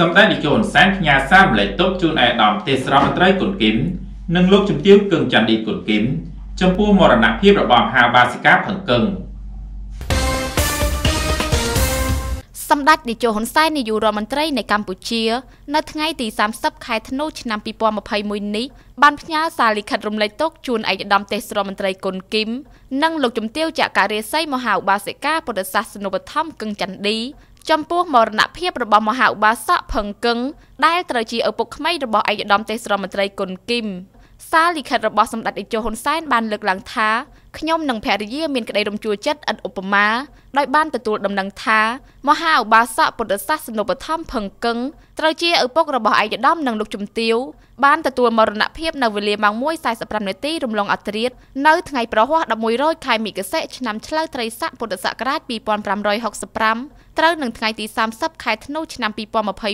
សម្ដេចនាយកហ៊ុនសែនផ្ញើសារម្លេចទុកជូនឯកឧត្តមទេសរដ្ឋមន្ត្រីគុនគឹមនិងលោកជំទាវកឹងច័ន្ទឌីគុនគឹមចំពោះមរណភាពរបស់មហាបាសិកាផឹងកឹងសម្ដេចនាយកហ៊ុនសែននាយករដ្ឋមន្ត្រីនៃកម្ពុជានៅថ្ងៃទី30ខែធ្នូឆ្នាំ2021នេះបានផ្ញើសារលិខិតរំលែកទុកជូនឯកឧត្តមទេសរដ្ឋមន្ត្រីគុនគីមនិងលោកជំទាវចក្រារាសីមហាឧបាសិកាពុទ្ធសាសនុបដ្ឋមកឹងចន្ទឌីចំពោះមរណភាពរបស់មហាឧបាសកផឹងកឹងដែលត្រូវជាឪពុកក្មីរបស់ឯកឧត្តមទេសរដ្ឋមន្ត្រីគុនគីមសារលិខិតរបស់សម្ដេចតេជោហ៊ុនសែនបានលើកឡើងថាខ្ញុំនិងភរិយាមានក្តីរំជួលចិត្តឥតឧបមាដោយ បានទទួលដំណឹងថាមហាឧបាសកពុទ្ធសាសនុបឋមផឹងកឹងត្រូវជាឪពុករបស់ឯកឧត្តមនិងលោកជំទាវបានទទួលមរណភាពនៅវេលាម៉ោង1:45នាទីរំលងអធ្រាត្រនៅថ្ងៃប្រហ័ស11រោចខែមិគសិឆ្នាំឆ្លូវត្រីស័កពុទ្ធសករាជ2565ត្រូវនឹងថ្ងៃទី30ខែធ្នូឆ្នាំ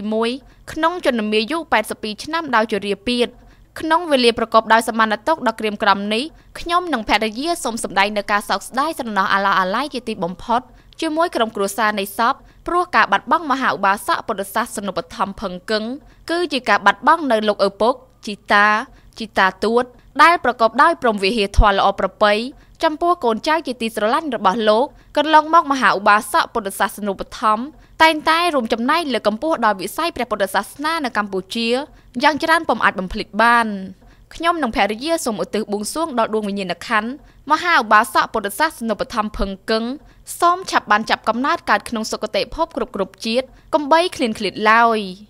2021ក្នុងជំនុំអាយុ82ឆ្នាំដោយជរាទៀតក្នុងវេលាប្រកបដោយសមានតុកដ៏ក្រៀមក្រំនេះខ្ញុំនិងភរិយាសូមសម្ដែងនៅការសោកស្ដាយស្រណោះអាឡោះអាឡ័យជាទីបំផុតជាមួយក្រុមគ្រួសារនៃសពព្រោះការបាត់បង់មហាឧបាសកពុទ្ធសាសនុបឋមផឹងកឹងគឺជាការបាត់បង់នៅលោកឪពុកជីតាជីតាទួតដែលប្រកបដោយព្រមវិហារធម៌ល្អប្រពៃចំពោះកូនចៅជាទីស្រឡាញ់របស់លោកកន្លងមកមហាឧបាសកពុទ្ធសាសនូបត្ថម្ភតែងតែរួមចំណែកលើកកម្ពស់ដល់វិស័យព្រះពុទ្ធសាសនានៅកម្ពុជាយ៉ាងច្រើនពុំអាចបំភ្លេចបានខ្ញុំនិងភរិយាសូមឧទ្ទិសបួងសួងដល់ដួងវិញ្ញាណក្ខន្ធមហាឧបាសកពុទ្ធសាសនុបត្ថម្ភភឹងកឹងសូមឆាប់បានចាប់កំណើតកើតក្នុងសុគតិភពគ្រប់គ្រប់ជាតិកំបីឃ្លានឃ្លាតឡើយ។